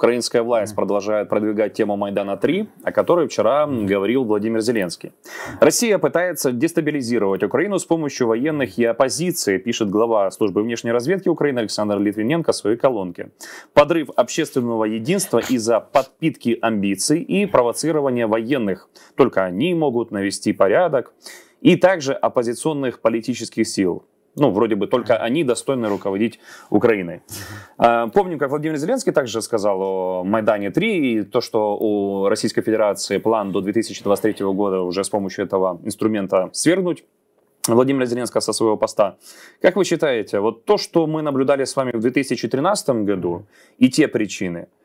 Украинская власть продолжает продвигать тему Майдана-3, о которой вчера говорил Владимир Зеленский. Россия пытается дестабилизировать Украину с помощью военных и оппозиции, пишет глава службы внешней разведки Украины Александр Литвиненко в своей колонке. Подрыв общественного единства из-за подпитки амбиций и провоцирования военных. Только они могут навести порядок. И также оппозиционных политических сил. Ну, вроде бы только они достойны руководить Украиной. А, Помним, как Владимир Зеленский также сказал о Майдане-3 и то, что у Российской Федерации план до 2023 года уже с помощью этого инструмента свергнуть. Владимира Зеленского со своего поста. Как вы считаете, вот то, что мы наблюдали с вами в 2013 году, и те причины –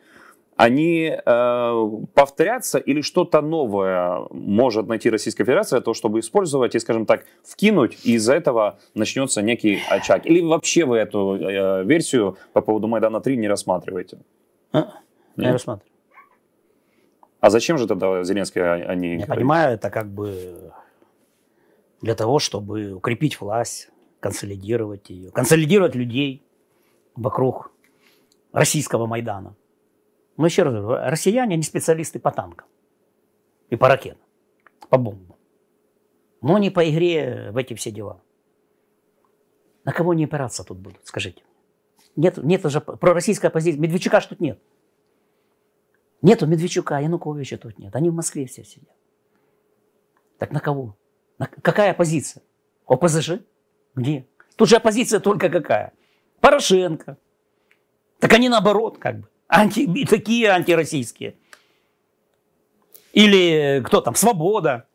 они э, повторятся или что-то новое может найти Российская Федерация, для того, чтобы использовать и, скажем так, вкинуть, и из-за этого начнется некий очаг? Или вообще вы эту э, версию по поводу Майдана-3 не рассматриваете? А? Не рассматриваю. А зачем же тогда Зеленский они? А, а я понимаю, это как бы для того, чтобы укрепить власть, консолидировать ее, консолидировать людей вокруг российского Майдана. Но еще раз россияне не специалисты по танкам и по ракетам, по бомбам. Но не по игре в эти все дела. На кого они опираться тут будут, скажите? Нет, нет уже пророссийской оппозиции. Медведчука ж тут нет. Нету Медведчука, Януковича тут нет. Они в Москве все сидят. Так на кого? На, какая оппозиция? ОПЗЖ? Где? Тут же оппозиция только какая? Порошенко. Так они наоборот как бы. Анти, такие антироссийские. Или э, кто там, Свобода,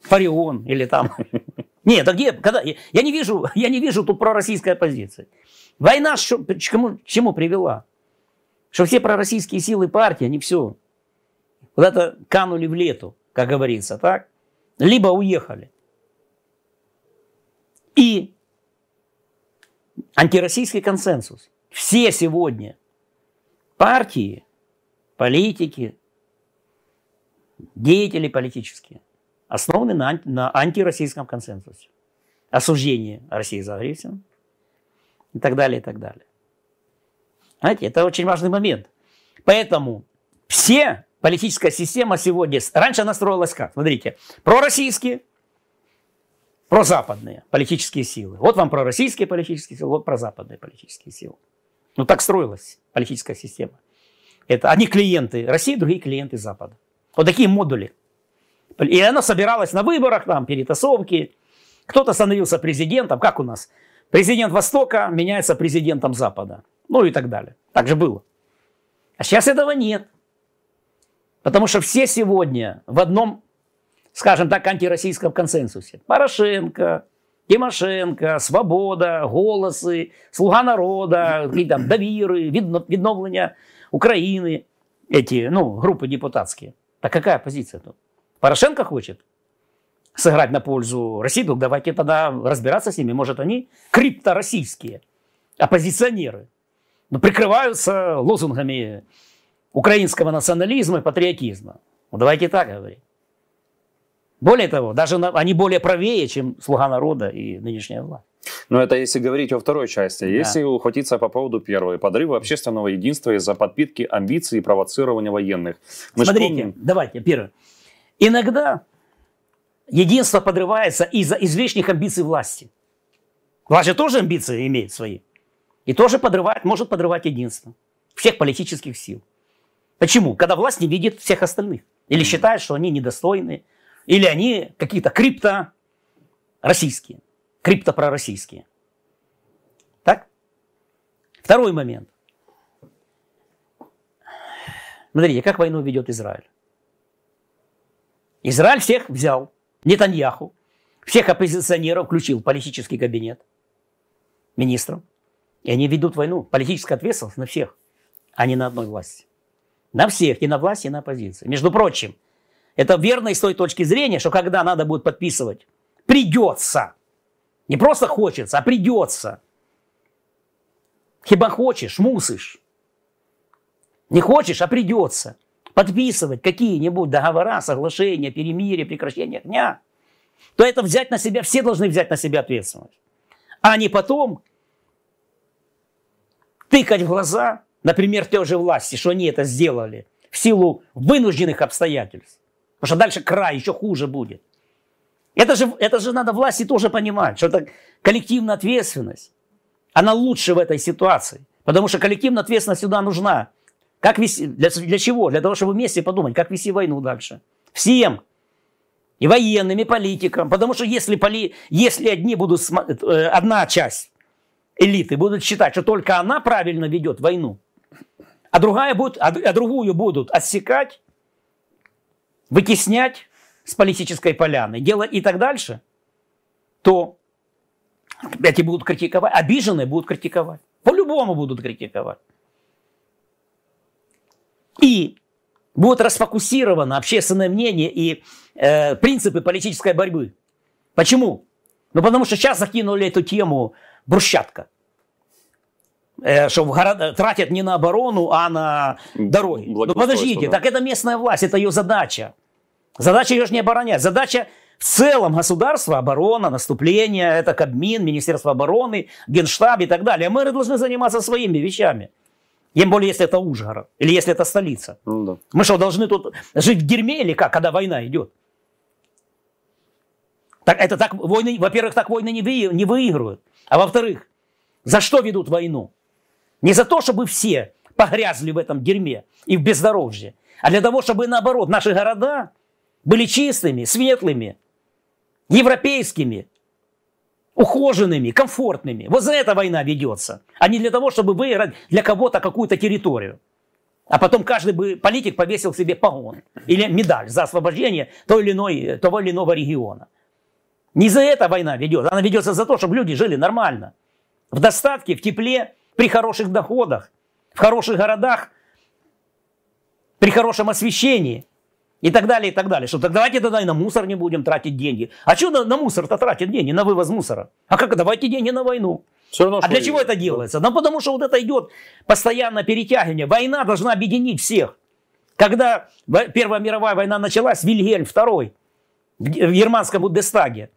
Фарион, или там. Нет, а где, когда, я не вижу, я не вижу тут пророссийской оппозиции. Война шо, к чему, к чему привела? Что все пророссийские силы партии, они все куда-то канули в лету, как говорится, так? Либо уехали. И антироссийский консенсус. Все сегодня партии, политики, деятели политические основаны на, на антироссийском консенсусе. Осуждение России за агрессию и так далее, и так далее. Знаете, это очень важный момент. Поэтому все политическая система сегодня, раньше она строилась как? Смотрите, пророссийские, прозападные политические силы. Вот вам пророссийские политические силы, вот прозападные политические силы. Ну так строилось политическая система. Это одни клиенты России, другие клиенты Запада. Вот такие модули. И она собиралась на выборах, там, перетасовки. Кто-то становился президентом, как у нас. Президент Востока меняется президентом Запада. Ну и так далее. Так же было. А сейчас этого нет. Потому что все сегодня в одном, скажем так, антироссийском консенсусе. Порошенко, Тимошенко, Свобода, голосы, Слуга народа, какие там, довіри, відновлення України, эти, ну, группы депутатские. Так какая позиция тут? Порошенко хочет сыграть на пользу России, так ну, давайте тогда разбираться с ними. Может, они криптороссийские оппозиционеры, но ну, прикрываются лозунгами украинского национализма и патриотизма. Ну, давайте так говорить. Более того, даже они более правее, чем слуга народа и нынешняя власть. Но ну, это если говорить о второй части. Если ухватиться по поводу первой, подрыва общественного единства из-за подпитки амбиций и провоцирования военных. Мы Смотрите, помним... давайте, первое. Иногда единство подрывается из-за излишних амбиций власти. Власть же тоже амбиции имеет свои. И тоже подрывает, может подрывать единство всех политических сил. Почему? Когда власть не видит всех остальных. Или считает, что они недостойны, или они какие-то крипто российские, крипто пророссийские. Так? Второй момент. Смотрите, как войну ведет Израиль. Израиль всех взял, Нетаньяху, всех оппозиционеров включил политический кабинет министром. И они ведут войну. Политическая ответственность на всех, а не на одной власти. На всех, и на власти, и на оппозиции. Между прочим, это верно и с той точки зрения, что когда надо будет подписывать, придется. Не просто хочется, а придется. Хиба хочешь, мусишь. Не хочешь, а придется. Подписывать какие-нибудь договора, соглашения, перемирия, прекращения огня. То это взять на себя, все должны взять на себя ответственность. А не потом тыкать в глаза, например, те же власти, что они это сделали в силу вынужденных обстоятельств. Потому что дальше край еще хуже будет. Это же, это же надо власти тоже понимать, что это коллективная ответственность. Она лучше в этой ситуации. Потому что коллективная ответственность сюда нужна. Как вести, для, для чего? Для того, чтобы вместе подумать, как вести войну дальше. Всем. И военным, и политикам. Потому что если, поли, если одни будут, э, одна часть элиты будут считать, что только она правильно ведет войну, а, другая будет, а, а другую будут отсекать, вытеснять с политической поляны дело и так дальше, то эти будут критиковать, обиженные будут критиковать. По-любому будут критиковать. И будет расфокусировано общественное мнение и э, принципы политической борьбы. Почему? Ну потому что сейчас закинули эту тему брусчатка. Э, что город, тратят не на оборону, а на дороги. Ну подождите, да. так это местная власть, это ее задача. Задача ее же не оборонять. Задача в целом государства, оборона, наступление, это Кабмин, Министерство обороны, Генштаб и так далее. Мэры должны заниматься своими вещами. Тем более, если это Ужгород, или если это столица. Ну, да. Мы что, должны тут жить в дерьме или как, когда война идет? Так, это так войны, во-первых, так войны не, вы, не выигрывают. А во-вторых, за что ведут войну? Не за то, чтобы все погрязли в этом дерьме и в бездорожье, а для того, чтобы наоборот наши города были чистыми, светлыми, европейскими, ухоженными, комфортными. Вот за это война ведется, а не для того, чтобы выиграть для кого-то какую-то территорию. А потом каждый бы политик повесил себе погон или медаль за освобождение той или иной, того или иного региона. Не за это война ведется. Она ведется за то, чтобы люди жили нормально. В достатке, в тепле, при хороших доходах, в хороших городах, при хорошем освещении и так далее, и так далее. Что так давайте тогда и на мусор не будем тратить деньги. А что на, на мусор-то тратят деньги, на вывоз мусора? А как давайте деньги на войну? Все равно, а для чего это делается? Ну, потому что вот это идет постоянное перетягивание. Война должна объединить всех. Когда Первая мировая война началась, Вильгельм II в германском Бундестаге,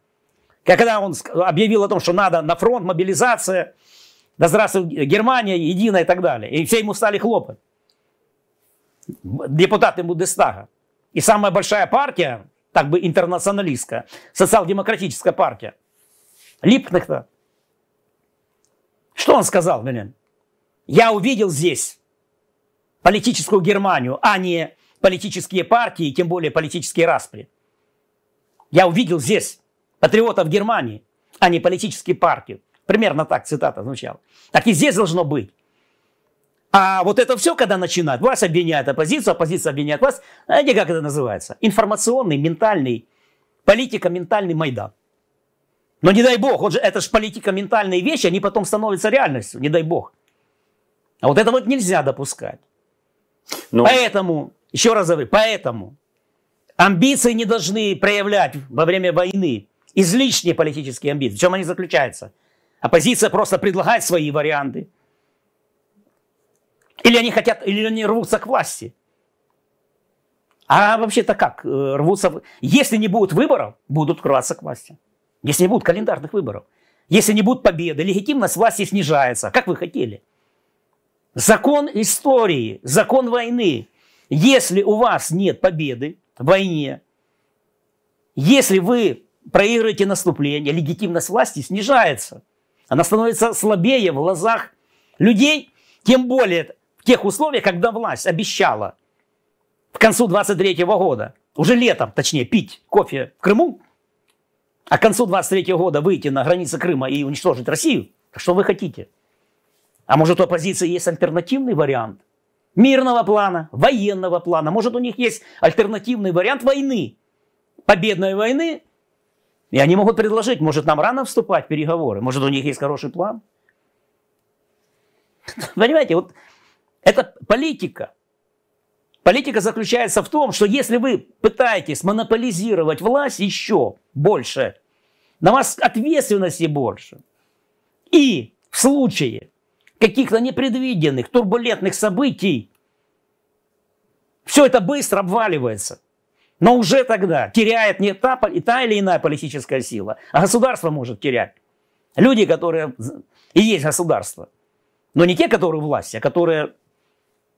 когда он объявил о том, что надо на фронт, мобилизация, да здравствует Германия, единая и так далее. И все ему стали хлопать. Депутаты Будестага. И самая большая партия, так бы интернационалистская, социал-демократическая партия, Липкнехта. Что он сказал, блин? Я увидел здесь политическую Германию, а не политические партии, тем более политические распри. Я увидел здесь патриотов Германии, а не политические партии. Примерно так цитата звучала. Так и здесь должно быть. А вот это все, когда начинают, вас обвиняет оппозицию, оппозиция обвиняет вас, знаете, а как это называется? Информационный, ментальный, политико-ментальный Майдан. Но не дай бог, вот же, это же политико-ментальные вещи, они потом становятся реальностью, не дай бог. А вот это вот нельзя допускать. Но... Ну. Поэтому, еще раз говорю, поэтому амбиции не должны проявлять во время войны излишние политические амбиции. В чем они заключаются? Оппозиция просто предлагает свои варианты. Или они хотят, или они рвутся к власти. А вообще-то как? Э, рвутся... Если не будет выборов, будут рваться к власти. Если не будет календарных выборов. Если не будет победы, легитимность власти снижается. Как вы хотели? Закон истории, закон войны. Если у вас нет победы в войне, если вы проигрываете наступление, легитимность власти снижается – она становится слабее в глазах людей, тем более в тех условиях, когда власть обещала к концу 23 года, уже летом, точнее, пить кофе в Крыму, а к концу 23 года выйти на границы Крыма и уничтожить Россию, что вы хотите? А может, у оппозиции есть альтернативный вариант мирного плана, военного плана? Может, у них есть альтернативный вариант войны, победной войны, и они могут предложить, может, нам рано вступать в переговоры, может, у них есть хороший план. Понимаете, вот это политика. Политика заключается в том, что если вы пытаетесь монополизировать власть еще больше, на вас ответственности больше. И в случае каких-то непредвиденных, турбулентных событий, все это быстро обваливается. Но уже тогда теряет не та, и та или иная политическая сила, а государство может терять. Люди, которые и есть государство. Но не те, которые власть, а которые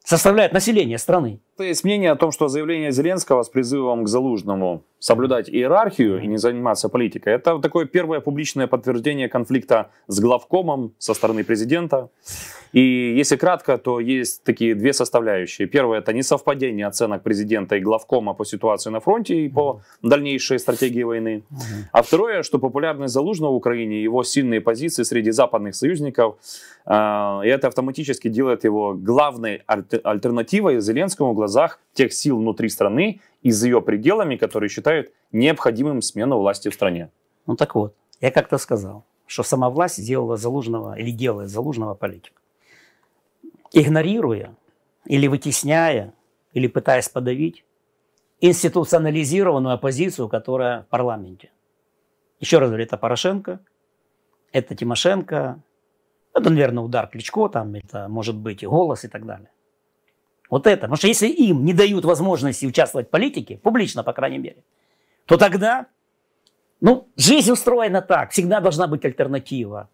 составляют население страны есть мнение о том, что заявление Зеленского с призывом к Залужному соблюдать иерархию и не заниматься политикой, это такое первое публичное подтверждение конфликта с главкомом со стороны президента. И если кратко, то есть такие две составляющие. Первое – это несовпадение оценок президента и главкома по ситуации на фронте и по дальнейшей стратегии войны. А второе, что популярность Залужного в Украине, его сильные позиции среди западных союзников, э, и это автоматически делает его главной альтернативой Зеленскому, глазах тех сил внутри страны и за ее пределами, которые считают необходимым смену власти в стране. Ну так вот, я как-то сказал, что сама власть сделала Залужного или делает Залужного политика. Игнорируя или вытесняя, или пытаясь подавить институционализированную оппозицию, которая в парламенте. Еще раз говорю, это Порошенко, это Тимошенко, это, наверное, удар Кличко, там, это может быть и голос и так далее. Вот это. Потому что если им не дают возможности участвовать в политике, публично, по крайней мере, то тогда, ну, жизнь устроена так. Всегда должна быть альтернатива.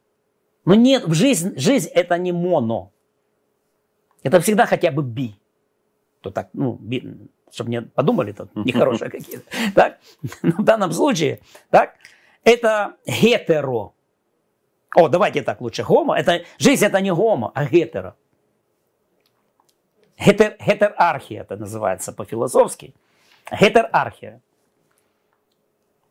Но нет, в жизнь, жизнь это не моно. Это всегда хотя бы би. То так, ну, би, чтобы не подумали, тут нехорошие какие-то. Так? Но в данном случае, так, это гетеро. О, давайте так лучше, гомо. Это, жизнь это не гомо, а гетеро. Гетер, гетерархия это называется по-философски. Гетерархия.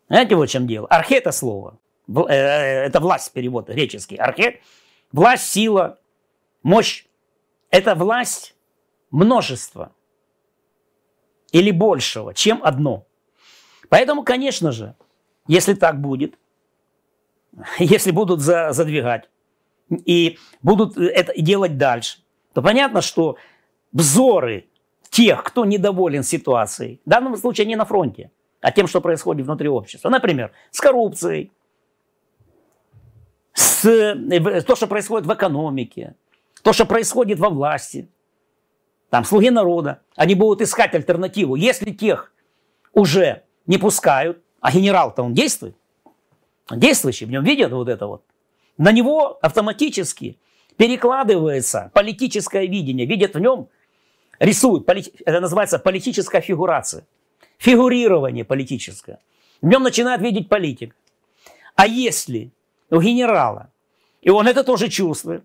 Знаете, вот в чем дело? Архе – это слово. Э, э, это власть, перевод греческий. Архе – власть, сила, мощь. Это власть множества или большего, чем одно. Поэтому, конечно же, если так будет, если будут за, задвигать и будут э, это делать дальше, то понятно, что взоры тех, кто недоволен ситуацией, в данном случае не на фронте, а тем, что происходит внутри общества. Например, с коррупцией, с, э, то, что происходит в экономике, то, что происходит во власти, там, слуги народа, они будут искать альтернативу. Если тех уже не пускают, а генерал-то он действует, действующий, в нем видят вот это вот, на него автоматически перекладывается политическое видение, видят в нем рисуют, это называется политическая фигурация, фигурирование политическое. В нем начинает видеть политик. А если у генерала, и он это тоже чувствует,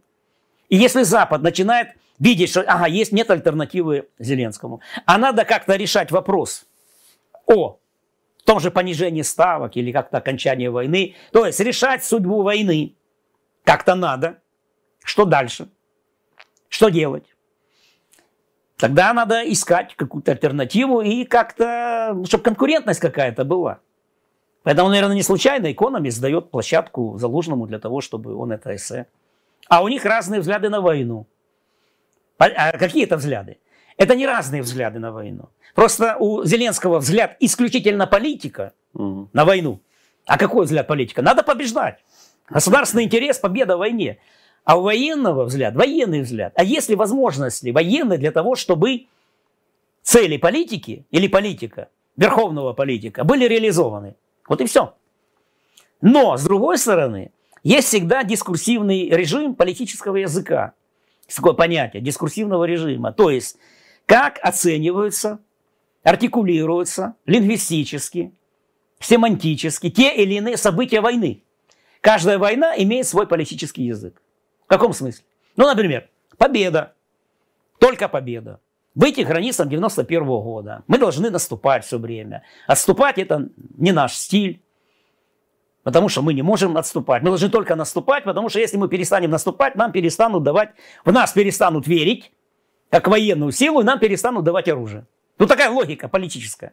и если Запад начинает видеть, что ага, есть, нет альтернативы Зеленскому, а надо как-то решать вопрос о том же понижении ставок или как-то окончании войны, то есть решать судьбу войны как-то надо, что дальше, что делать. Тогда надо искать какую-то альтернативу и как-то, чтобы конкурентность какая-то была. Поэтому, наверное, не случайно Экономист дает площадку Залужному для того, чтобы он это эссе. А у них разные взгляды на войну. А какие это взгляды? Это не разные взгляды на войну. Просто у Зеленского взгляд исключительно политика угу. на войну. А какой взгляд политика? Надо побеждать. Государственный интерес, победа в войне. А у военного взгляд, военный взгляд. А есть ли возможности военные для того, чтобы цели политики или политика, верховного политика, были реализованы? Вот и все. Но, с другой стороны, есть всегда дискурсивный режим политического языка. такое понятие дискурсивного режима. То есть, как оцениваются, артикулируются лингвистически, семантически те или иные события войны. Каждая война имеет свой политический язык. В каком смысле? Ну, например, победа. Только победа. Выйти к границам 91 -го года. Мы должны наступать все время. Отступать это не наш стиль. Потому что мы не можем отступать. Мы должны только наступать, потому что если мы перестанем наступать, нам перестанут давать, в нас перестанут верить, как военную силу, и нам перестанут давать оружие. Ну такая логика политическая.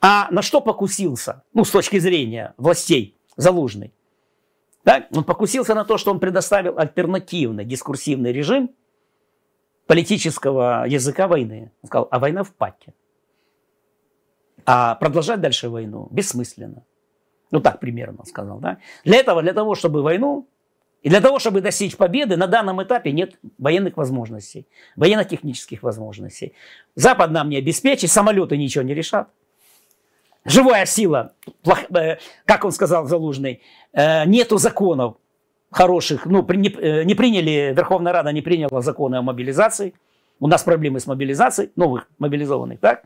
А на что покусился, ну с точки зрения властей залужный? Так, Он покусился на то, что он предоставил альтернативный дискурсивный режим политического языка войны. Он сказал, а война в патте. А продолжать дальше войну бессмысленно. Ну так примерно он сказал. Да? Для этого, для того, чтобы войну и для того, чтобы достичь победы, на данном этапе нет военных возможностей, военно-технических возможностей. Запад нам не обеспечит, самолеты ничего не решат живая сила, плох, э, как он сказал Залужный, э, нету законов хороших, ну, при, не, э, не приняли, Верховная Рада не приняла законы о мобилизации, у нас проблемы с мобилизацией, новых мобилизованных, так?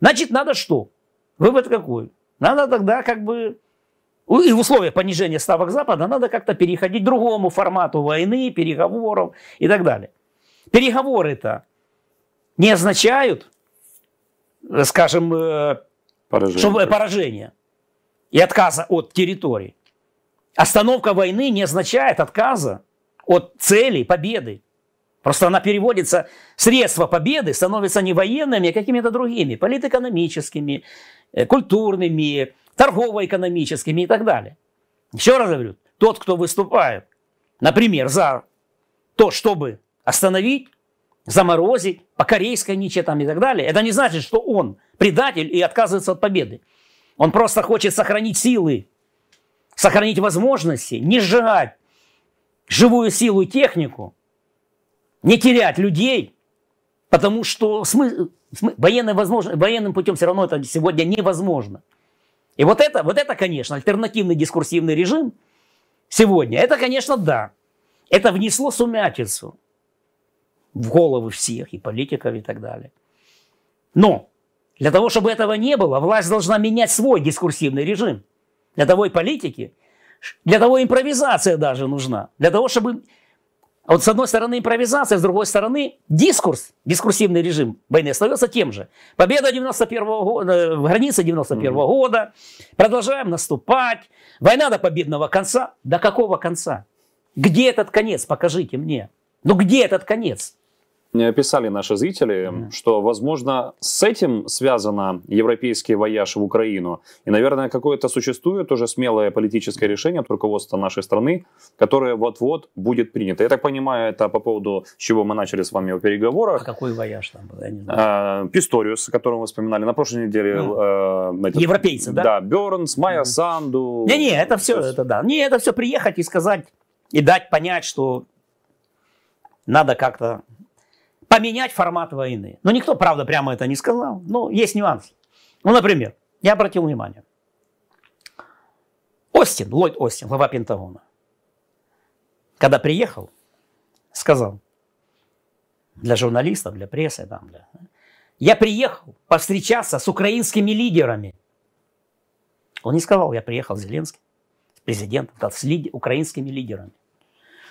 Значит, надо что? Вывод какой? Надо тогда как бы и в условиях понижения ставок Запада надо как-то переходить к другому формату войны, переговоров и так далее. Переговоры-то не означают, э, скажем, э, Поражение. Чтобы, поражение и отказа от территории. Остановка войны не означает отказа от целей победы. Просто она переводится, средства победы становятся не военными, а какими-то другими, политэкономическими, э, культурными, торгово-экономическими и так далее. Еще раз говорю, тот, кто выступает, например, за то, чтобы остановить, заморозить, по корейской ниче там и так далее, это не значит, что он – предатель и отказывается от победы. Он просто хочет сохранить силы, сохранить возможности, не сжигать живую силу и технику, не терять людей, потому что смы... Смы... Военным, возможно... военным путем все равно это сегодня невозможно. И вот это, вот это, конечно, альтернативный дискурсивный режим сегодня, это, конечно, да. Это внесло сумятицу в головы всех, и политиков, и так далее. Но для того, чтобы этого не было, власть должна менять свой дискурсивный режим. Для того и политики, для того импровизация даже нужна. Для того, чтобы... А вот с одной стороны импровизация, с другой стороны дискурс, дискурсивный режим войны остается тем же. Победа 91 -го года, граница 91 -го года, продолжаем наступать, война до победного конца. До какого конца? Где этот конец? Покажите мне. Ну где этот конец? писали наши зрители, что, возможно, с этим связано европейский вояж в Украину. И, наверное, какое-то существует уже смелое политическое решение от руководства нашей страны, которое вот-вот будет принято. Я так понимаю, это по поводу, с чего мы начали с вами о переговорах. А какой вояж там был? Я не знаю. Писториус, а, о котором вы вспоминали на прошлой неделе. mm Э, этот, Европейцы, да? Да, Бернс, Майя mm Санду. Не-не, это все, это, это да. Не, это все приехать и сказать, и дать понять, что надо как-то поменять формат войны. Но никто, правда, прямо это не сказал. Но есть нюанс. Ну, например, я обратил внимание. Остин, Ллойд Остин, глава Пентагона, когда приехал, сказал для журналистов, для прессы, там, для... я приехал повстречаться с украинскими лидерами. Он не сказал, я приехал с Зеленским, с президентом, с лид... украинскими лидерами.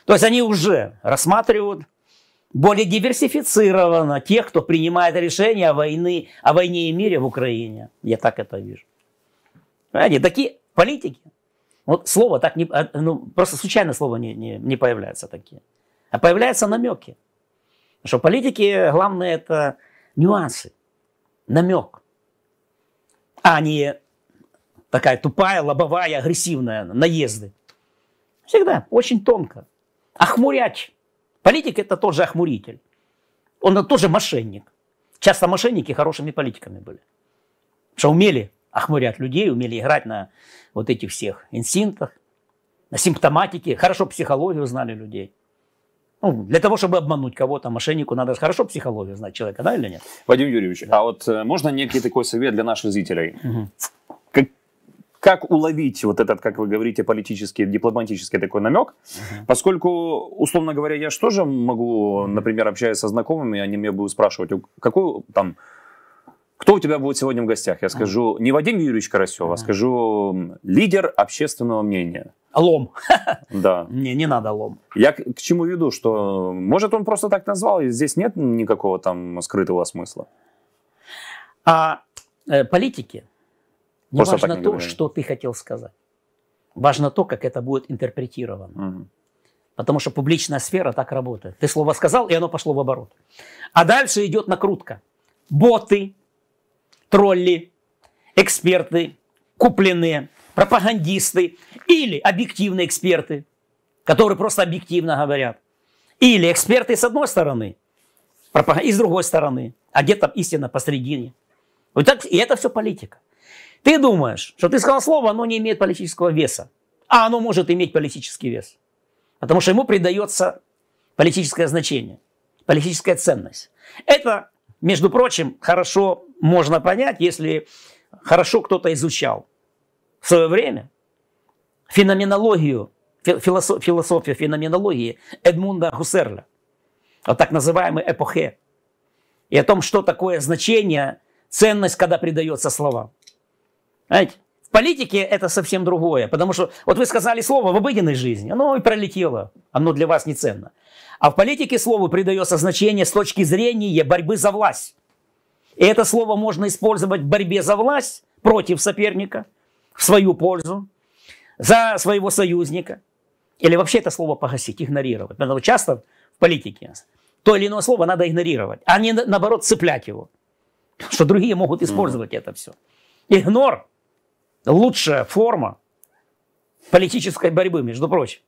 То есть они уже рассматривают более диверсифицировано тех, кто принимает решение о, войны, о войне и мире в Украине. Я так это вижу. Они такие политики. Вот слово так не... А, ну, просто случайно слово не, не, не появляется такие. А появляются намеки. Что политики, главное, это нюансы, намек, а не такая тупая, лобовая, агрессивная наезды. Всегда очень тонко. Охмурять Политик – это тот же охмуритель. Он тоже мошенник. Часто мошенники хорошими политиками были. Потому что умели охмурять людей, умели играть на вот этих всех инстинктах, на симптоматике, хорошо психологию знали людей. Ну, для того, чтобы обмануть кого-то, мошеннику, надо хорошо психологию знать человека, да или нет? Вадим Юрьевич, да. а вот э, можно некий такой совет для наших зрителей? Угу как уловить вот этот, как вы говорите, политический, дипломатический такой намек, поскольку, условно говоря, я же тоже могу, например, общаясь со знакомыми, они меня будут спрашивать, какой там, кто у тебя будет сегодня в гостях? Я скажу, uh не Вадим Юрьевич Карасев, uh а скажу, лидер общественного мнения. Лом. Да. Не, не надо лом. Я к, к чему веду, что, может, он просто так назвал, и здесь нет никакого там скрытого смысла. А э, политики не важно не то, говорили. что ты хотел сказать. Важно то, как это будет интерпретировано. Угу. Потому что публичная сфера так работает. Ты слово сказал, и оно пошло в оборот. А дальше идет накрутка. Боты, тролли, эксперты, купленные, пропагандисты или объективные эксперты, которые просто объективно говорят. Или эксперты с одной стороны, и с другой стороны, а где-то истина посредине. Вот так, и это все политика. Ты думаешь, что ты сказал слово, оно не имеет политического веса. А оно может иметь политический вес. Потому что ему придается политическое значение, политическая ценность. Это, между прочим, хорошо можно понять, если хорошо кто-то изучал в свое время феноменологию, философ, философию феноменологии Эдмунда Гусерля, вот так называемой эпохе, и о том, что такое значение, ценность, когда придается словам. Понимаете? В политике это совсем другое, потому что вот вы сказали слово в обыденной жизни, оно и пролетело, оно для вас не ценно. А в политике слово придается значение с точки зрения борьбы за власть. И это слово можно использовать в борьбе за власть против соперника, в свою пользу, за своего союзника. Или вообще это слово погасить, игнорировать. Потому часто в политике то или иное слово надо игнорировать, а не наоборот цеплять его. Что другие могут использовать mm-hmm. это все. Игнор лучшая форма политической борьбы, между прочим.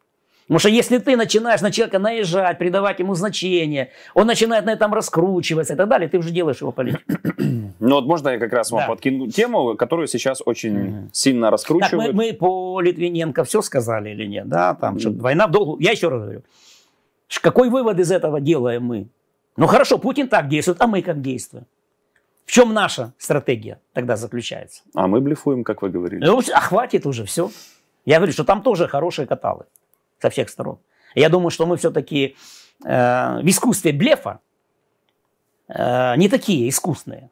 Потому что если ты начинаешь на человека наезжать, придавать ему значение, он начинает на этом раскручиваться и так далее, ты уже делаешь его политику. Ну вот можно я как раз вам да. подкину тему, которую сейчас очень mm-hmm. сильно раскручивают. Так, мы, мы по Литвиненко все сказали или нет? Да, там, что война в долгу. Я еще раз говорю. Какой вывод из этого делаем мы? Ну хорошо, Путин так действует, а мы как действуем? В чем наша стратегия тогда заключается? А мы блефуем, как вы говорили. Ну, а хватит уже, все. Я говорю, что там тоже хорошие каталы со всех сторон. Я думаю, что мы все-таки э, в искусстве блефа э, не такие искусные.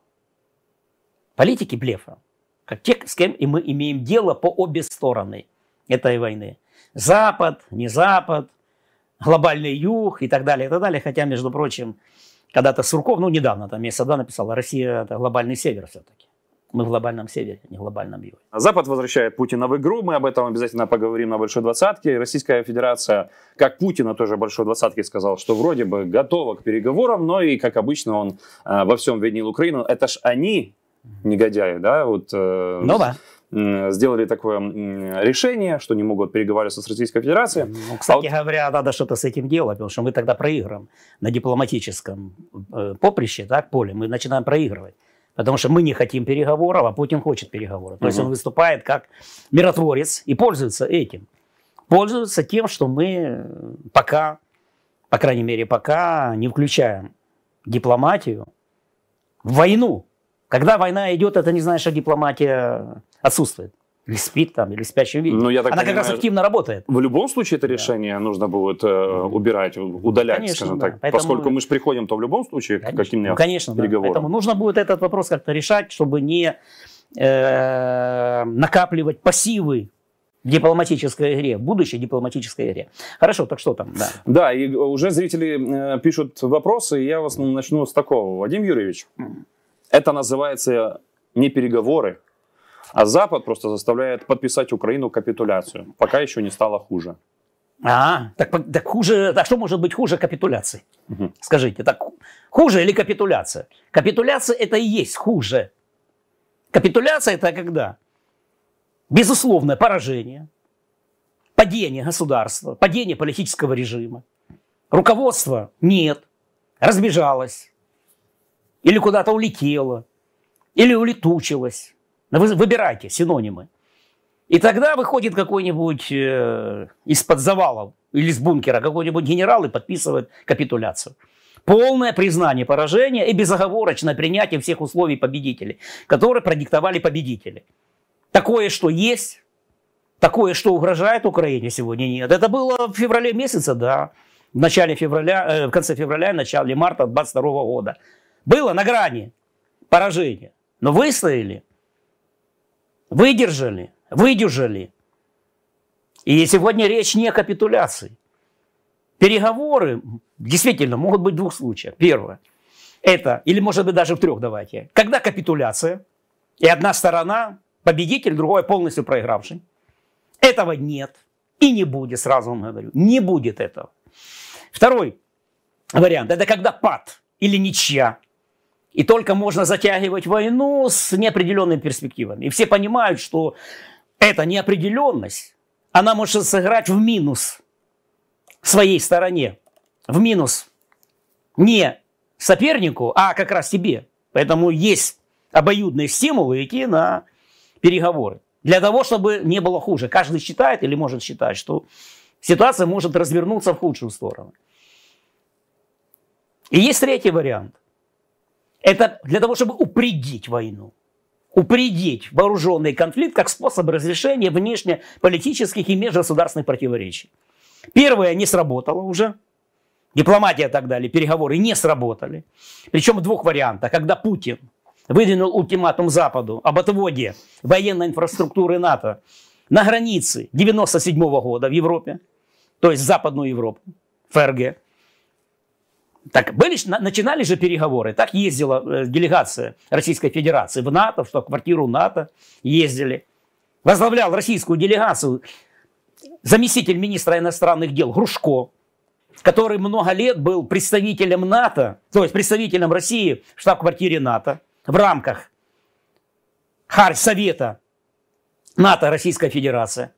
Политики блефа, как те, с кем и мы имеем дело по обе стороны этой войны. Запад, не Запад, глобальный юг и так далее, и так далее. Хотя, между прочим, когда-то Сурков, ну, недавно, там, месяца два написал, Россия – это глобальный север все-таки. Мы в глобальном севере, не в глобальном юге. Запад возвращает Путина в игру. Мы об этом обязательно поговорим на Большой Двадцатке. Российская Федерация, как Путина тоже Большой Двадцатке сказал, что вроде бы готова к переговорам, но и, как обычно, он э, во всем винил Украину. Это ж они, негодяи, да? Вот, э, ну да сделали такое решение, что не могут переговариваться с Российской Федерацией. Ну, кстати а говоря, надо что-то с этим делать, потому что мы тогда проигрываем на дипломатическом э, поприще, так, поле, мы начинаем проигрывать. Потому что мы не хотим переговоров, а Путин хочет переговоров. То есть он выступает как миротворец и пользуется этим. Пользуется тем, что мы пока, по крайней мере пока, не включаем дипломатию в войну когда война идет, это не знаешь, а дипломатия отсутствует. Или спит там, или в спящем виде. Ну, я так Она понимаю, как раз активно работает. В любом случае это решение да. нужно будет э, убирать, удалять, конечно, скажем да. так. Поэтому... Поскольку мы же приходим, то в любом случае конечно. к каким нибудь ну, конечно, переговорам. Да. Поэтому нужно будет этот вопрос как-то решать, чтобы не э, накапливать пассивы в дипломатической игре, будущей дипломатической игре. Хорошо, так что там? Да, да и уже зрители э, пишут вопросы, и я в основном начну с такого. Вадим Юрьевич, это называется не переговоры, а Запад просто заставляет подписать Украину капитуляцию, пока еще не стало хуже. А, так, так хуже, Так что может быть хуже капитуляции? Угу. Скажите, так хуже или капитуляция? Капитуляция это и есть хуже. Капитуляция это когда? Безусловное поражение, падение государства, падение политического режима. Руководства нет, разбежалось, или куда-то улетела, или улетучилась. Ну, выбирайте синонимы. И тогда выходит какой-нибудь э, из-под завалов или из бункера какой-нибудь генерал и подписывает капитуляцию. Полное признание поражения и безоговорочное принятие всех условий победителей, которые продиктовали победители. Такое, что есть, такое, что угрожает Украине сегодня, нет. Это было в феврале месяце, да, в начале февраля, э, в конце февраля, начале марта 22 года было на грани поражения, но выстояли, выдержали, выдержали. И сегодня речь не о капитуляции. Переговоры действительно могут быть в двух случаях. Первое – это, или может быть даже в трех давайте, когда капитуляция, и одна сторона – победитель, другая полностью проигравший. Этого нет и не будет, сразу вам говорю, не будет этого. Второй вариант – это когда пад или ничья. И только можно затягивать войну с неопределенными перспективами. И все понимают, что эта неопределенность, она может сыграть в минус своей стороне. В минус не сопернику, а как раз тебе. Поэтому есть обоюдные стимулы идти на переговоры. Для того, чтобы не было хуже. Каждый считает или может считать, что ситуация может развернуться в худшую сторону. И есть третий вариант – это для того, чтобы упредить войну. Упредить вооруженный конфликт как способ разрешения внешнеполитических и межгосударственных противоречий. Первое не сработало уже. Дипломатия и так далее, переговоры не сработали. Причем в двух вариантах. Когда Путин выдвинул ультиматум Западу об отводе военной инфраструктуры НАТО на границе 1997 -го года в Европе, то есть в Западную Европу, ФРГ, так были, начинали же переговоры. Так ездила э, делегация Российской Федерации в НАТО, в квартиру НАТО ездили. Возглавлял российскую делегацию заместитель министра иностранных дел Грушко, который много лет был представителем НАТО, то есть представителем России в штаб-квартире НАТО в рамках Харь Совета НАТО Российская Федерация.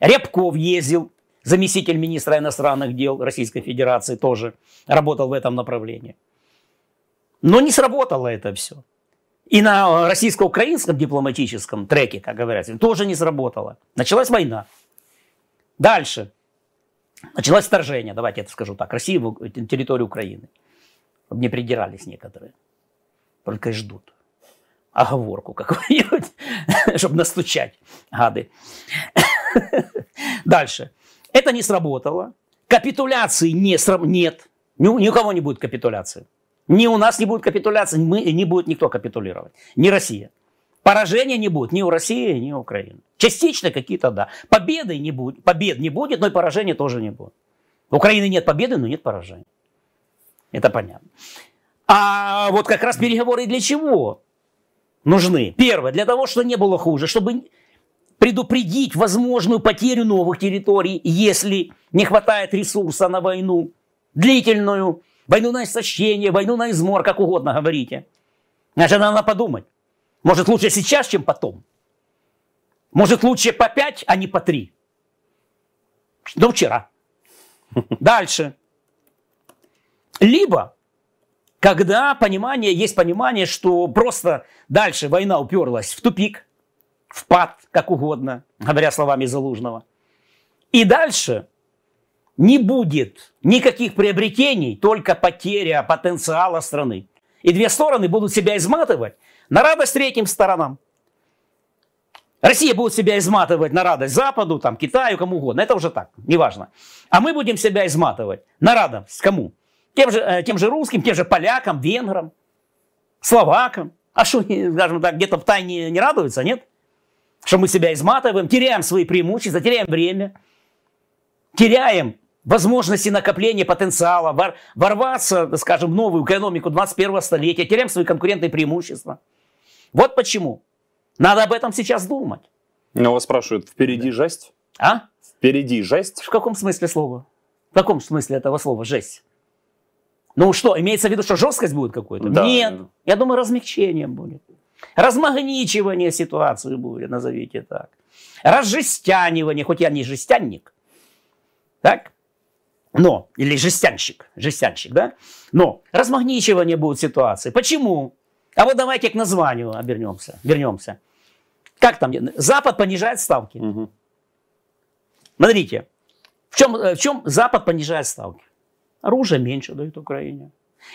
Рябков ездил заместитель министра иностранных дел Российской Федерации тоже работал в этом направлении. Но не сработало это все. И на российско-украинском дипломатическом треке, как говорят, тоже не сработало. Началась война. Дальше. Началось вторжение, давайте я это скажу так, России в территорию Украины. Чтобы не придирались некоторые. Только и ждут оговорку какую-нибудь, чтобы настучать, гады. Дальше. Это не сработало. Капитуляции не сраб... нет. Ни, ни у кого не будет капитуляции. Ни у нас не будет капитуляции, мы, не будет никто капитулировать. Ни Россия. Поражения не будет ни у России, ни у Украины. Частично какие-то, да. Победы не будет, побед не будет, но и поражения тоже не будет. У Украины нет победы, но нет поражений. Это понятно. А вот как раз переговоры для чего нужны? Первое, для того, чтобы не было хуже, чтобы предупредить возможную потерю новых территорий, если не хватает ресурса на войну, длительную, войну на истощение, войну на измор, как угодно говорите. Значит, надо подумать. Может, лучше сейчас, чем потом? Может, лучше по пять, а не по три? До вчера. Дальше. Либо, когда понимание, есть понимание, что просто дальше война уперлась в тупик – впад, как угодно, говоря словами Залужного. И дальше не будет никаких приобретений, только потеря потенциала страны. И две стороны будут себя изматывать на радость третьим сторонам. Россия будет себя изматывать на радость Западу, там, Китаю, кому угодно. Это уже так, неважно. А мы будем себя изматывать на радость кому? Тем же, э, тем же русским, тем же полякам, венграм, словакам. А что, скажем так, где-то в тайне не радуются, нет? что мы себя изматываем, теряем свои преимущества, теряем время, теряем возможности накопления потенциала, вор, ворваться, скажем, в новую экономику 21 столетия, теряем свои конкурентные преимущества. Вот почему. Надо об этом сейчас думать. Но вас спрашивают, впереди да. жесть? А? Впереди жесть? В каком смысле слова? В каком смысле этого слова жесть? Ну что, имеется в виду, что жесткость будет какой-то? Да. Нет. Я думаю, размягчением будет размагничивание ситуации буря, назовите так, разжестянивание, хоть я не жестянник, так, но, или жестянщик, жестянщик, да, но размагничивание будет ситуации. Почему? А вот давайте к названию обернемся, вернемся. Как там? Запад понижает ставки. Угу. Смотрите, в чем, э, в чем Запад понижает ставки? Оружие меньше дают Украине.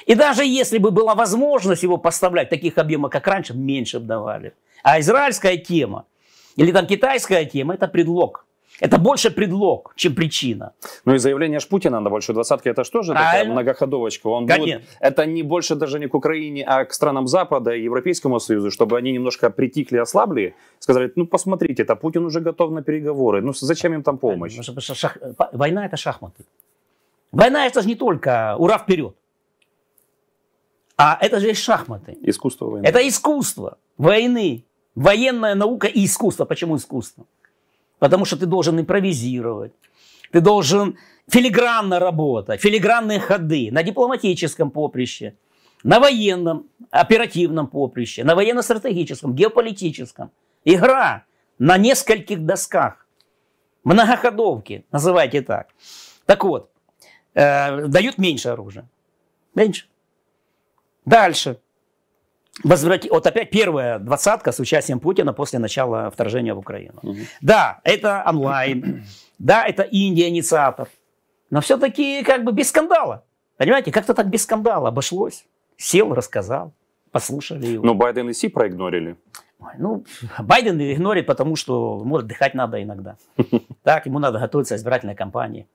И даже если бы была возможность его поставлять, таких объемов, как раньше, меньше бы давали. А израильская тема или там китайская тема – это предлог. Это больше предлог, чем причина. Ну и заявление Путина на большую двадцатке, это же тоже Правильно. такая многоходовочка. Он будет, это не больше даже не к Украине, а к странам Запада и Европейскому Союзу, чтобы они немножко притихли, ослабли, сказали, ну посмотрите, это Путин уже готов на переговоры, ну зачем им там помощь? Шах... Война – это шахматы. Война – это же не только ура вперед. А это же шахматы. Искусство войны. Это искусство войны. Военная наука и искусство. Почему искусство? Потому что ты должен импровизировать. Ты должен филигранно работать, филигранные ходы на дипломатическом поприще, на военном, оперативном поприще, на военно-стратегическом, геополитическом. Игра на нескольких досках. Многоходовки, называйте так. Так вот, э, дают меньше оружия. Меньше. Дальше. Возврати... Вот опять первая двадцатка с участием Путина после начала вторжения в Украину. Угу. Да, это онлайн. Да, это Индия инициатор. Но все-таки как бы без скандала. Понимаете, как-то так без скандала обошлось. Сел, рассказал, послушали его. Но Байден и Си проигнорили. Ой, ну, Байден игнорит, потому что, может, дыхать надо иногда. Так, ему надо готовиться к избирательной кампании.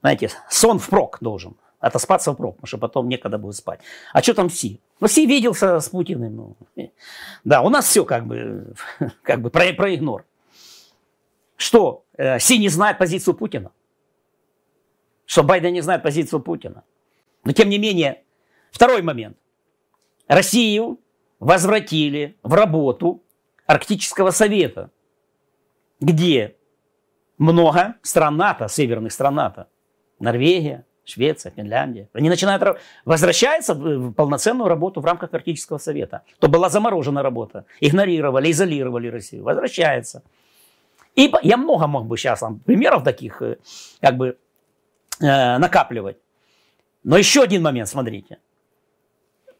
Знаете, сон впрок должен отоспаться в проб, потому что потом некогда будет спать. А что там Си? Ну, Си виделся с Путиным. Ну, да, у нас все как бы, как бы про, про игнор. Что, э, Си не знает позицию Путина? Что Байден не знает позицию Путина? Но тем не менее, второй момент. Россию возвратили в работу Арктического совета, где много стран НАТО, северных стран НАТО. Норвегия, Швеция, Финляндия. Они начинают возвращаются в полноценную работу в рамках Арктического совета. То была заморожена работа, игнорировали, изолировали Россию, возвращается. И я много мог бы сейчас вам примеров таких э, как бы э, накапливать. Но еще один момент, смотрите.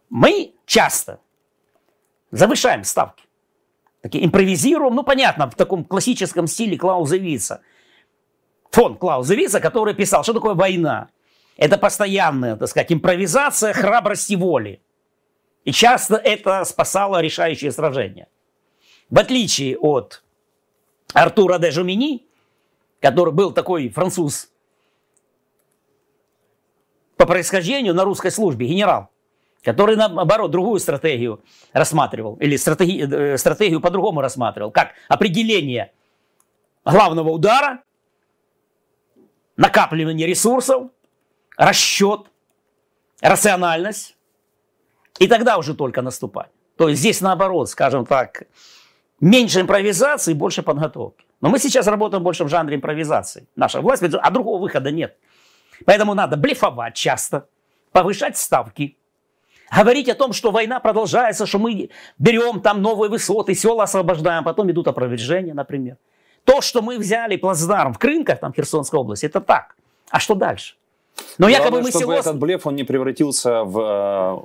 Мы часто завышаем ставки. Такие импровизируем, ну понятно, в таком классическом стиле Клауза Вица. Фон Клауза Вица, который писал, что такое война. Это постоянная, так сказать, импровизация храбрости воли. И часто это спасало решающие сражения. В отличие от Артура де Жумини, который был такой француз по происхождению на русской службе, генерал, который, наоборот, другую стратегию рассматривал, или стратеги, э, стратегию по-другому рассматривал, как определение главного удара, накапливание ресурсов – расчет, рациональность, и тогда уже только наступать. То есть здесь наоборот, скажем так, меньше импровизации, больше подготовки. Но мы сейчас работаем больше в жанре импровизации. Наша власть, а другого выхода нет. Поэтому надо блефовать часто, повышать ставки, говорить о том, что война продолжается, что мы берем там новые высоты, села освобождаем, потом идут опровержения, например. То, что мы взяли плацдарм в Крынках, там Херсонской области, это так. А что дальше? Но ну, Главное, якобы мы чтобы село... этот блеф, он не превратился в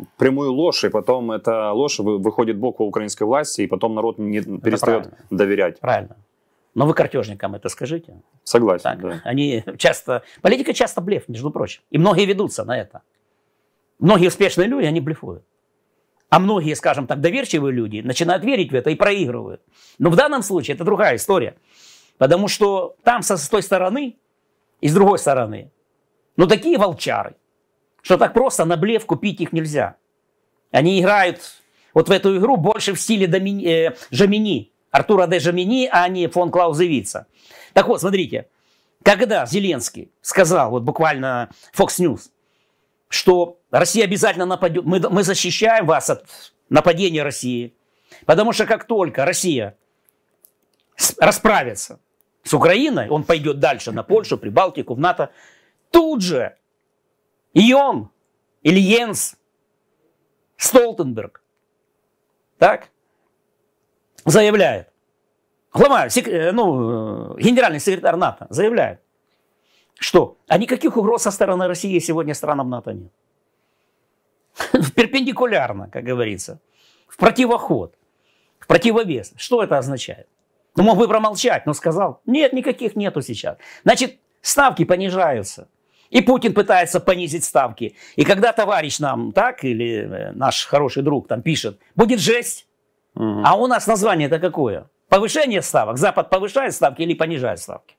э, прямую ложь, и потом эта ложь выходит бок украинской власти, и потом народ не это перестает правильно. доверять. Правильно. Но вы картежникам это скажите. Согласен, так, да. Они часто... Политика часто блеф, между прочим. И многие ведутся на это. Многие успешные люди, они блефуют. А многие, скажем так, доверчивые люди начинают верить в это и проигрывают. Но в данном случае это другая история. Потому что там со, с той стороны и с другой стороны но ну, такие волчары, что так просто на блеф купить их нельзя. Они играют вот в эту игру больше в стиле Домини, э, Жамини, Артура де Жамини, а не фон Вица. Так вот, смотрите, когда Зеленский сказал, вот буквально Fox News, что Россия обязательно нападет, мы, мы защищаем вас от нападения России, потому что как только Россия расправится с Украиной, он пойдет дальше на Польшу, Прибалтику, в НАТО, тут же и он, или Йенс, Столтенберг, так, заявляет, глава сек, э, ну, э, генеральный секретарь НАТО заявляет, что а никаких угроз со стороны России сегодня странам НАТО нет. Перпендикулярно, как говорится, в противоход, в противовес. Что это означает? Ну, мог бы промолчать, но сказал, нет, никаких нету сейчас. Значит, ставки понижаются – и Путин пытается понизить ставки. И когда товарищ нам так, или э, наш хороший друг там пишет, будет жесть. Угу. А у нас название это какое? Повышение ставок. Запад повышает ставки или понижает ставки?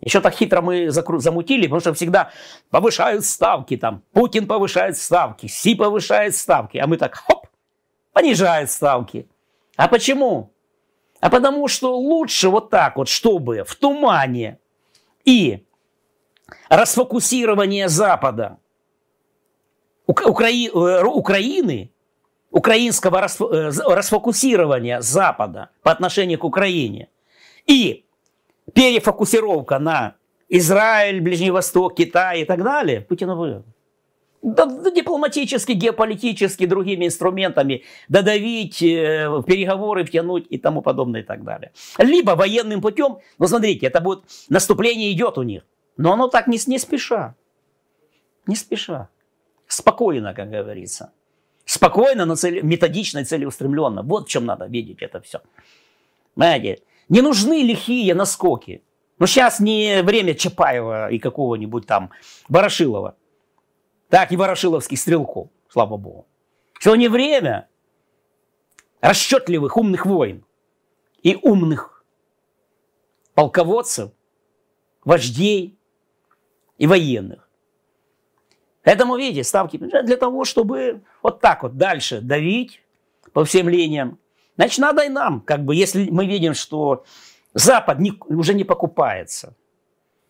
Еще так хитро мы замутили, потому что всегда повышают ставки там. Путин повышает ставки, Си повышает ставки. А мы так, хоп, понижает ставки. А почему? А потому что лучше вот так вот, чтобы в тумане и расфокусирование Запада, Укра... Э, Украины, украинского э, расфокусирования Запада по отношению к Украине и перефокусировка на Израиль, Ближний Восток, Китай и так далее, Путина выиграл. Да, да, дипломатически, геополитически, другими инструментами додавить, э, переговоры втянуть и тому подобное и так далее. Либо военным путем, ну смотрите, это будет, наступление идет у них. Но оно так не, не спеша. Не спеша. Спокойно, как говорится. Спокойно, но цель, методично и целеустремленно. Вот в чем надо видеть это все. Понимаете? Не нужны лихие наскоки. Но ну, сейчас не время Чапаева и какого-нибудь там Ворошилова. Так, и Ворошиловских стрелков, слава богу. Сегодня время расчетливых, умных воин и умных полководцев, вождей, и военных. Поэтому, видите, ставки для того, чтобы вот так вот дальше давить по всем линиям. Значит, надо и нам, как бы, если мы видим, что Запад не, уже не покупается.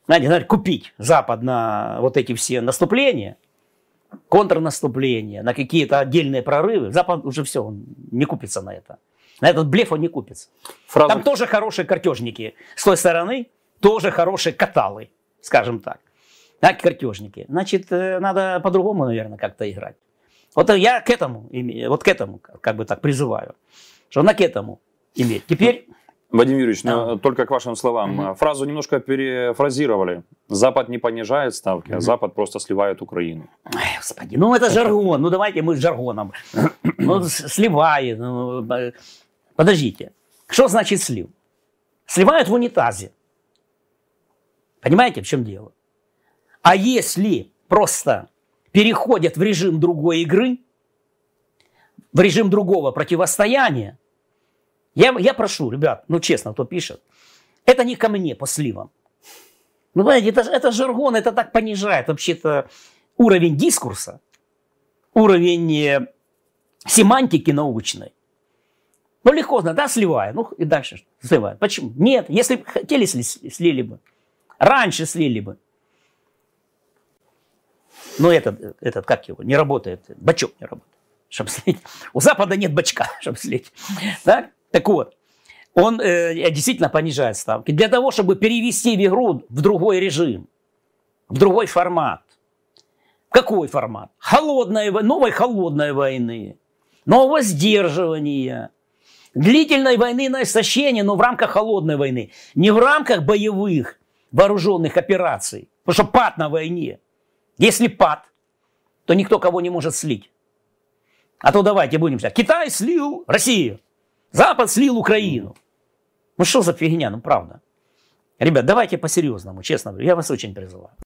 Знаете, надо купить Запад на вот эти все наступления, контрнаступления, на какие-то отдельные прорывы. Запад уже все, он не купится на это. На этот блеф он не купится. Фраза... Там тоже хорошие картежники с той стороны, тоже хорошие каталы, скажем так а картежники. Значит, э, надо по-другому, наверное, как-то играть. Вот я к этому, вот к этому, как бы так призываю, что она к этому имеет. Теперь... Вадим Юрьевич, ну, да. только к вашим словам. mm Фразу немножко перефразировали. Запад не понижает ставки, mm а Запад просто сливает Украину. Ой, господи, ну это жаргон. Ну давайте мы с жаргоном. ну, сливает. Ну, подождите. Что значит слив? Сливают в унитазе. Понимаете, в чем дело? А если просто переходят в режим другой игры, в режим другого противостояния, я, я прошу, ребят, ну честно, кто пишет, это не ко мне по сливам. Ну, понимаете, это, это жаргон, это так понижает вообще-то уровень дискурса, уровень э, семантики научной. Ну, легко, да, сливаю. Ну, и дальше сливаю. Почему? Нет, если хотели, сли, слили бы. Раньше слили бы. Но этот, этот, как его, не работает, бачок не работает, чтобы слить. У Запада нет бачка, чтобы слить. Так, так вот, он э, действительно понижает ставки. Для того, чтобы перевести в игру в другой режим, в другой формат. Какой формат? Холодной, новой холодной войны, нового сдерживания, длительной войны на истощение, но в рамках холодной войны. Не в рамках боевых вооруженных операций, потому что пад на войне – если пад, то никто кого не может слить. А то давайте будем взять Китай слил Россию. Запад слил Украину. Ну что за фигня, ну правда. Ребят, давайте по-серьезному, честно говоря, Я вас очень призываю.